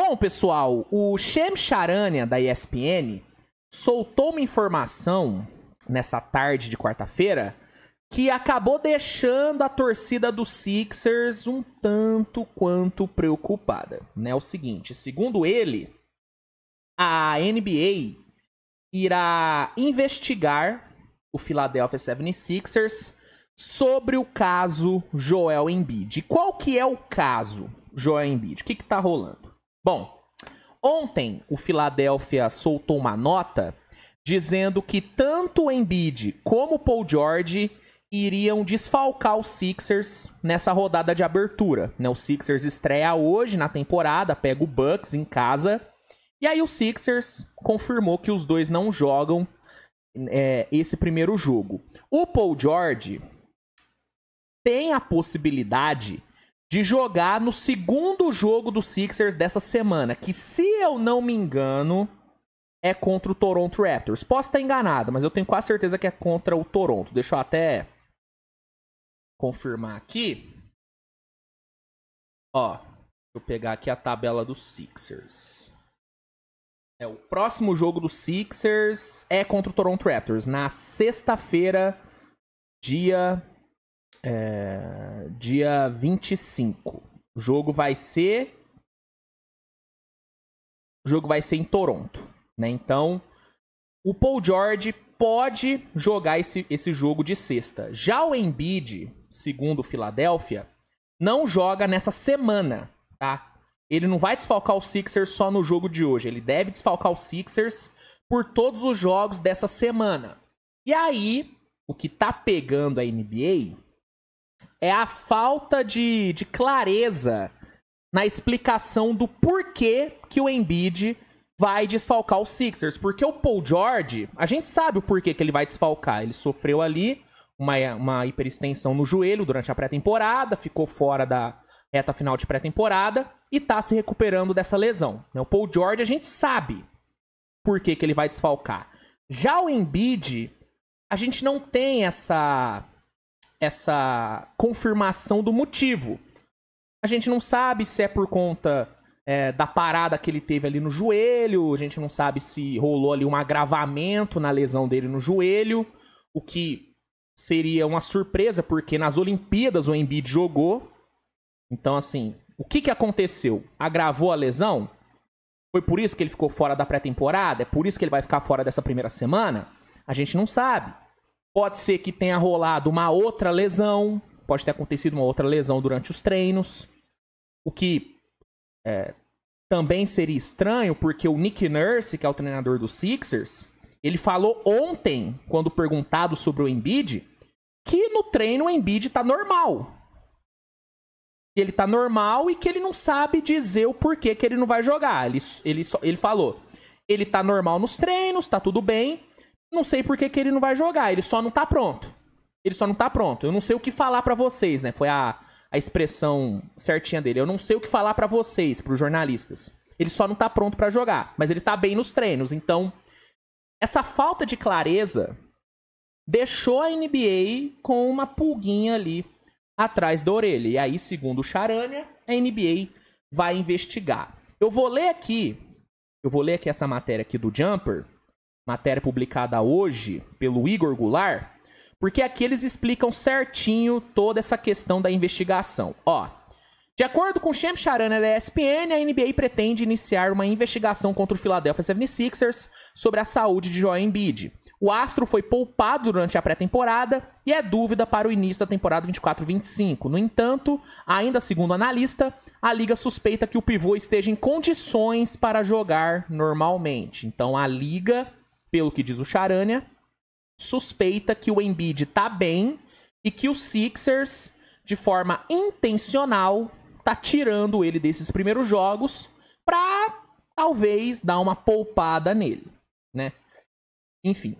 Bom, pessoal, o Shem Charania da ESPN soltou uma informação nessa tarde de quarta-feira que acabou deixando a torcida do Sixers um tanto quanto preocupada. Né? O seguinte, segundo ele, a NBA irá investigar o Philadelphia 76ers sobre o caso Joel Embiid. Qual que é o caso Joel Embiid? O que está rolando? Bom, ontem o Philadelphia soltou uma nota dizendo que tanto Embiid como Paul George iriam desfalcar os Sixers nessa rodada de abertura. Né? O Sixers estreia hoje na temporada, pega o Bucks em casa. E aí o Sixers confirmou que os dois não jogam é, esse primeiro jogo. O Paul George tem a possibilidade de jogar no segundo jogo do Sixers dessa semana, que se eu não me engano é contra o Toronto Raptors. Posso estar enganado, mas eu tenho quase certeza que é contra o Toronto. Deixa eu até confirmar aqui. Ó, deixa eu pegar aqui a tabela dos Sixers. É, o próximo jogo do Sixers é contra o Toronto Raptors, na sexta-feira, dia. É dia 25. O jogo vai ser. O jogo vai ser em Toronto, né? Então, o Paul George pode jogar esse, esse jogo de sexta. Já o Embiid, segundo o Filadélfia, não joga nessa semana, tá? Ele não vai desfalcar o Sixers só no jogo de hoje. Ele deve desfalcar o Sixers por todos os jogos dessa semana. E aí, o que tá pegando a NBA é a falta de, de clareza na explicação do porquê que o Embiid vai desfalcar os Sixers. Porque o Paul George, a gente sabe o porquê que ele vai desfalcar. Ele sofreu ali uma, uma hiperextensão no joelho durante a pré-temporada, ficou fora da reta final de pré-temporada e tá se recuperando dessa lesão. Né, o Paul George, a gente sabe por que, que ele vai desfalcar. Já o Embiid, a gente não tem essa essa confirmação do motivo. A gente não sabe se é por conta é, da parada que ele teve ali no joelho, a gente não sabe se rolou ali um agravamento na lesão dele no joelho, o que seria uma surpresa, porque nas Olimpíadas o Embiid jogou. Então, assim, o que, que aconteceu? Agravou a lesão? Foi por isso que ele ficou fora da pré-temporada? É por isso que ele vai ficar fora dessa primeira semana? A gente não sabe. Pode ser que tenha rolado uma outra lesão. Pode ter acontecido uma outra lesão durante os treinos. O que é, também seria estranho, porque o Nick Nurse, que é o treinador dos Sixers, ele falou ontem, quando perguntado sobre o Embiid, que no treino o Embiid tá normal. ele tá normal e que ele não sabe dizer o porquê que ele não vai jogar. Ele, ele, ele falou: ele tá normal nos treinos, tá tudo bem, não sei por que, que ele não vai jogar, ele só não tá pronto. Ele só não tá pronto. Eu não sei o que falar para vocês, né? Foi a, a expressão certinha dele. Eu não sei o que falar para vocês, pros jornalistas. Ele só não tá pronto para jogar, mas ele tá bem nos treinos. Então, essa falta de clareza deixou a NBA com uma pulguinha ali atrás da orelha. E aí, segundo o Charania, a NBA vai investigar. Eu vou ler aqui, eu vou ler aqui essa matéria aqui do Jumper, matéria publicada hoje pelo Igor Goulart, porque aqui eles explicam certinho toda essa questão da investigação. Ó, de acordo com Shem Charan da ESPN, a NBA pretende iniciar uma investigação contra o Philadelphia 76ers sobre a saúde de Joel Embiid. O Astro foi poupado durante a pré-temporada e é dúvida para o início da temporada 24-25. No entanto, ainda segundo analista, a liga suspeita que o pivô esteja em condições para jogar normalmente. Então a liga pelo que diz o Charania, suspeita que o Embiid tá bem e que os Sixers, de forma intencional, tá tirando ele desses primeiros jogos pra talvez dar uma poupada nele, né? Enfim.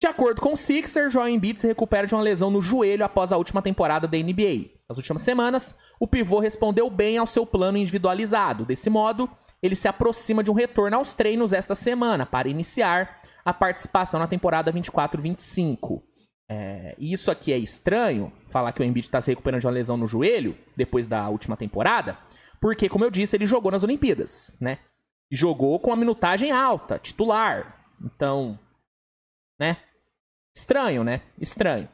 De acordo com o Sixer, Joel Embiid se recupera de uma lesão no joelho após a última temporada da NBA. Nas últimas semanas, o pivô respondeu bem ao seu plano individualizado. Desse modo, ele se aproxima de um retorno aos treinos esta semana para iniciar a participação na temporada 24-25. É, isso aqui é estranho, falar que o Embiid está se recuperando de uma lesão no joelho depois da última temporada, porque, como eu disse, ele jogou nas Olimpíadas, né? Jogou com a minutagem alta, titular. Então, né? Estranho, né? Estranho.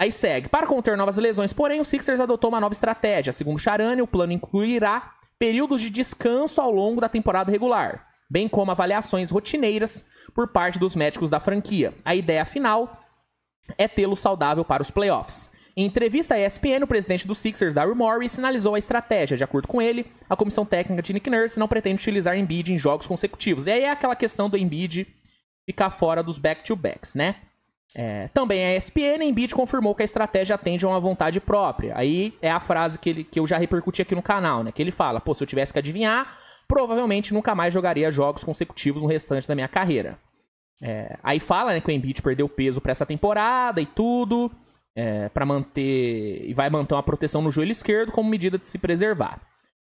Aí segue. Para conter novas lesões, porém, o Sixers adotou uma nova estratégia. Segundo Charani, o plano incluirá períodos de descanso ao longo da temporada regular bem como avaliações rotineiras por parte dos médicos da franquia. A ideia final é tê-lo saudável para os playoffs. Em entrevista à ESPN, o presidente dos Sixers, Daryl Morey, sinalizou a estratégia. De acordo com ele, a comissão técnica de Nick Nurse não pretende utilizar Embiid em jogos consecutivos. E aí é aquela questão do Embiid ficar fora dos back-to-backs, né? É, também a ESPN, Embiid confirmou que a estratégia atende a uma vontade própria. Aí é a frase que, ele, que eu já repercuti aqui no canal, né? Que ele fala, pô, se eu tivesse que adivinhar, provavelmente nunca mais jogaria jogos consecutivos no restante da minha carreira. É, aí fala né, que o Embiid perdeu peso para essa temporada e tudo, é, para manter e vai manter uma proteção no joelho esquerdo como medida de se preservar.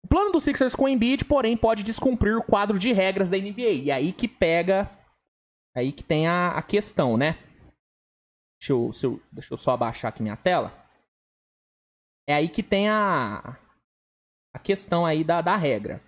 O plano do Sixers com o Embiid, porém, pode descumprir o quadro de regras da NBA. E aí que pega, aí que tem a, a questão, né? Deixa eu, eu, deixa eu só abaixar aqui minha tela. É aí que tem a, a questão aí da, da regra.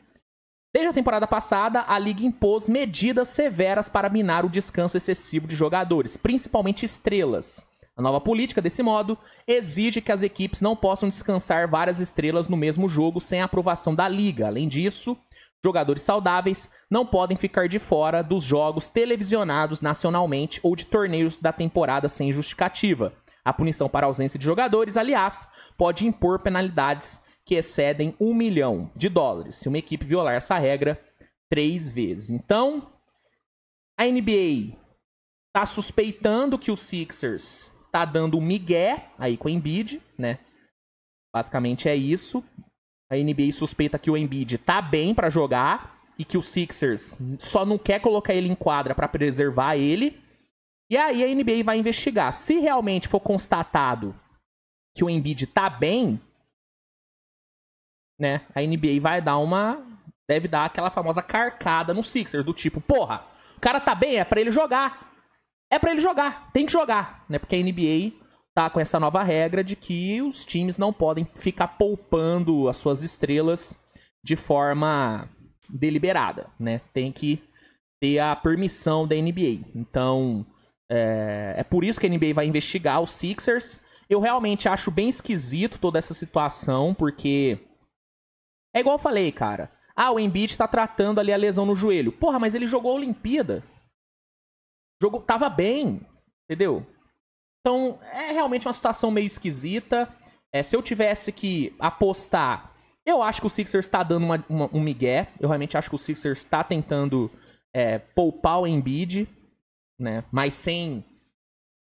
Desde a temporada passada, a liga impôs medidas severas para minar o descanso excessivo de jogadores, principalmente estrelas. A nova política, desse modo, exige que as equipes não possam descansar várias estrelas no mesmo jogo sem a aprovação da liga. Além disso, jogadores saudáveis não podem ficar de fora dos jogos televisionados nacionalmente ou de torneios da temporada sem justificativa. A punição para ausência de jogadores, aliás, pode impor penalidades que excedem um milhão de dólares, se uma equipe violar essa regra três vezes. Então, a NBA tá suspeitando que o Sixers tá dando um migué aí com o Embiid, né? Basicamente é isso. A NBA suspeita que o Embiid tá bem para jogar e que o Sixers só não quer colocar ele em quadra para preservar ele. E aí a NBA vai investigar. Se realmente for constatado que o Embiid tá bem, né? A NBA vai dar uma. Deve dar aquela famosa carcada no Sixers, do tipo, porra, o cara tá bem, é para ele jogar. É para ele jogar, tem que jogar, né? Porque a NBA tá com essa nova regra de que os times não podem ficar poupando as suas estrelas de forma deliberada, né? Tem que ter a permissão da NBA. Então, é, é por isso que a NBA vai investigar os Sixers. Eu realmente acho bem esquisito toda essa situação, porque é igual eu falei, cara. Ah, o Embiid tá tratando ali a lesão no joelho. Porra, mas ele jogou a Olimpíada. Jogou, tava bem, entendeu? Então, é realmente uma situação meio esquisita. É, se eu tivesse que apostar, eu acho que o Sixers tá dando uma, uma, um migué. Eu realmente acho que o Sixers tá tentando é, poupar o Embiid, né? Mas sem,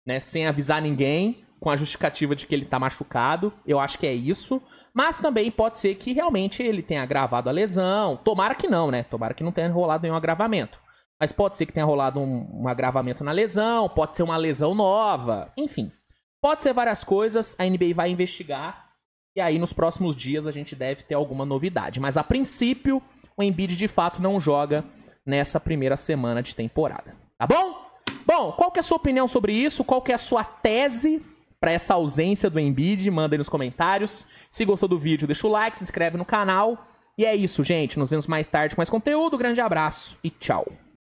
né, sem avisar ninguém com a justificativa de que ele tá machucado. Eu acho que é isso. Mas também pode ser que realmente ele tenha agravado a lesão. Tomara que não, né? Tomara que não tenha rolado nenhum agravamento. Mas pode ser que tenha rolado um, um agravamento na lesão, pode ser uma lesão nova, enfim. Pode ser várias coisas, a NBA vai investigar e aí nos próximos dias a gente deve ter alguma novidade. Mas a princípio, o Embiid de fato não joga nessa primeira semana de temporada, tá bom? Bom, qual que é a sua opinião sobre isso? Qual que é a sua tese? para essa ausência do Embiid, manda aí nos comentários. Se gostou do vídeo, deixa o like, se inscreve no canal. E é isso, gente. Nos vemos mais tarde com mais conteúdo. Grande abraço e tchau.